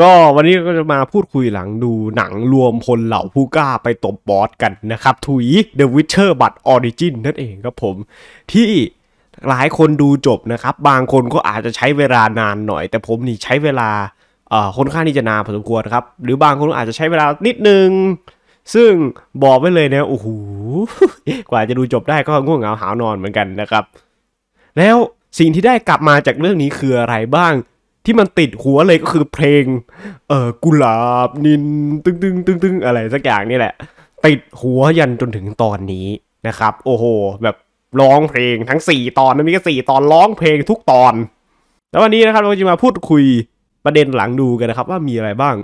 ก็วันนี้ก็จะมาพูดคุยหลังดูหนังรวมพลเหล่าผู้กล้าไปตบบอสกันนะครับถุย The Witcher b ัต Origin นั่นเองครับผม ที่หลายคนดูจบนะครับ บางคนก็อาจจะใช้เวลานานหน่อย แต่ผมนี่ใช้เวลาค่อนข้างที่จะนานพอสมควรครับ หรือบางคนอาจจะใช้เวลานิดนึง ซึ่งบอกไว้เลยนะ โอ้โหกว่าจะดูจบได้ก็ง่วงเหงาหาวนอนเหมือนกันนะครับ แล้วสิ่งที่ได้กลับมาจากเรื่องนี้คืออะไรบ้างที่มันติดหัวเลยก็คือเพลง เอ่อ กุหลาบนินตึ้งตึ้งตึ้งตึ้งอะไรสักอย่างนี่แหละ ติดหัวยันจนถึงตอนนี้นะครับ โอ้โหแบบร้องเพลงทั้ง 4 ตอนนนมีแค่สี่ตอนร้องเพลงทุกตอนแล้ววันนี้นะครับเราจะมาพูดคุยประเด็นหลังดูกันนะครับ ว่ามีอะไรบ้าง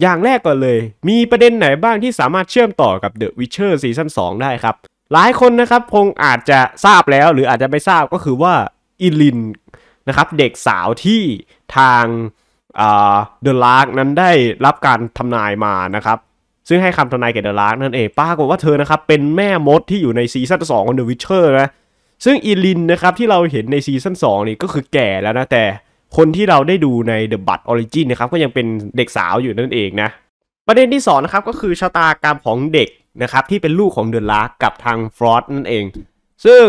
อย่างแรกก่อนเลย มีประเด็นไหนบ้างที่สามารถเชื่อมต่อกับ The Witcher ซีซั่น2ได้ครับ หลายคนนะครับคงอาจจะทราบแล้วหรืออาจจะไม่ทราบก็คือว่าอิลินนะครับเด็กสาวที่ทางเดอะลาร์กนั้นได้รับการทำนายมานะครับซึ่งให้คำทำนายแก่เดอะลาร์กนั่นเองป้ากว่าเธอนะครับเป็นแม่มดที่อยู่ในซีซั่นงของเดอะวิชเชอร์นะซึ่งอีลินนะครับที่เราเห็นในซีซั่นงนี่ก็คือแก่แล้วนะแต่คนที่เราได้ดูใน The b u t Origin นะครับก็ยังเป็นเด็กสาวอยู่นั่นเองนะประเด็นที่2นะครับก็คือชะตากรรมของเด็กนะครับที่เป็นลูกของเดอะลาร์กกับทางฟรอสนั่นเอง ซึ่ง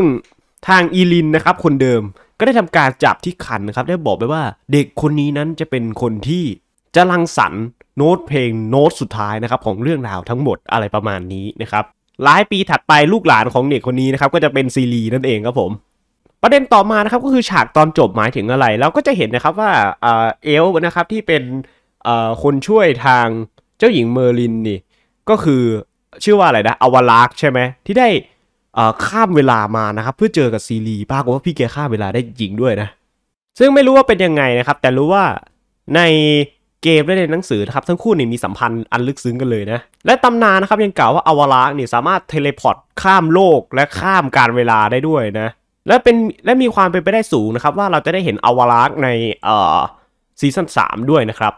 ทางอีลินนะครับคนเดิมก็ได้ทำการจับที่คันนะครับ ได้บอกไปว่าเด็กคนนี้นั้นจะเป็นคนที่ จะรังสรรโน้ตเพลงโน้ตสุดท้ายนะครับของเรื่องราวทั้งหมดอะไรประมาณนี้นะครับหลายปีถัดไปลูกหลานของเด็กคนนี้นะครับก็จะเป็นซีรีนั่นเองครับผมประเด็นต่อมานะครับก็คือฉากตอนจบหมายถึงอะไรเราก็จะเห็นนะครับว่าเอลนะครับที่เป็นคนช่วยทางเจ้าหญิงเมอร์ลินนี่ก็คือชื่อว่าอะไรนะอวาลักใช่ไหมที่ได้ข้ามเวลามานะครับเพื่อเจอกับซีรีปรากฏว่าพี่แกข้ามเวลาได้จริงด้วยนะซึ่งไม่รู้ว่าเป็นยังไงนะครับ แต่รู้ว่าในเกมและในหนังสือนะครับ ทั้งคู่เนี่ยมีสัมพันธ์อันลึกซึ้งกันเลยนะและตำนานนะครับยังกล่าวว่าอาวาราเนี่ยสามารถเทเลพอร์ต ข้ามโลก และข้ามการเวลาได้ด้วยนะและเป็นและมีความเป็นไปได้สูงนะครับว่าเราจะได้เห็นอวาราในเอ่อซีซั่น3ด้วยนะครับ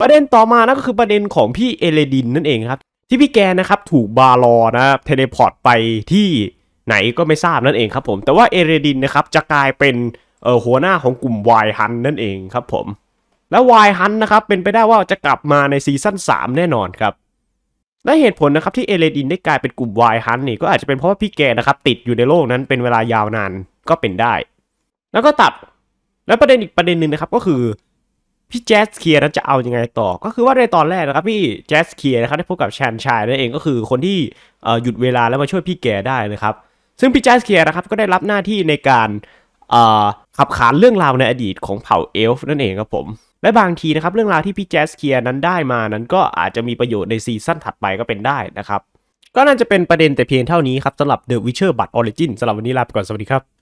ประเด็นต่อมานะก็คือประเด็นของพี่เอเลดินนั่นเองครับที่พี่แกนะครับถูกบาลอนะเทเลพอร์ตไปที่ไหนก็ไม่ทราบนั่นเองครับผมแต่ว่าเอเรดินนะครับจะกลายเป็นเออหัวหน้าของกลุ่มไวฮันนั่นเองครับผม และวไวฮันนะครับเป็นไปได้ว่าจะกลับมาในซีซั่น3 แน่นอนครับและเหตุผลนะครับที่เอเรดินได้กลายเป็นกลุ่มไวฮันนี่ก็อาจจะเป็นเพราะว่าพี่แกนะครับติดอยู่ในโลกนั้นเป็นเวลายาวนานก็เป็นได้ แล้วก็ตัดแล้วประเด็นอีกประเด็นหนึ่งนะครับก็คือ พี่แจสเคียร์นั้นจะเอาอยัางไงต่อก็คือว่าในตอนแรกนะครับพี่แจสเคียร์นะครับได้พบกับแชนชายนั่นเองก็คือคนที่หยุดเวลาแล้วมาช่วยพี่แกได้นะครับซึ่งพี่แจสเคียร์นะครับก็ได้รับหน้าที่ในการขับขานเรื่องราวในอดีตของเผ่าเอลฟ์นั่นเองครับผม และบางทีนะครับเรื่องราวที่พี่แจสเคียร์นั้นได้มานั้นก็อาจจะมีประโยชน์ในซีซั่นถัดไปก็เป็นได้นะครับก็น่าจะเป็นประเด็นแต่เพียงเท่านี้ครับสำหรับ The Witcher Blood Origin สำหรับวันนี้ลาไปก่อน สวัสดีครับ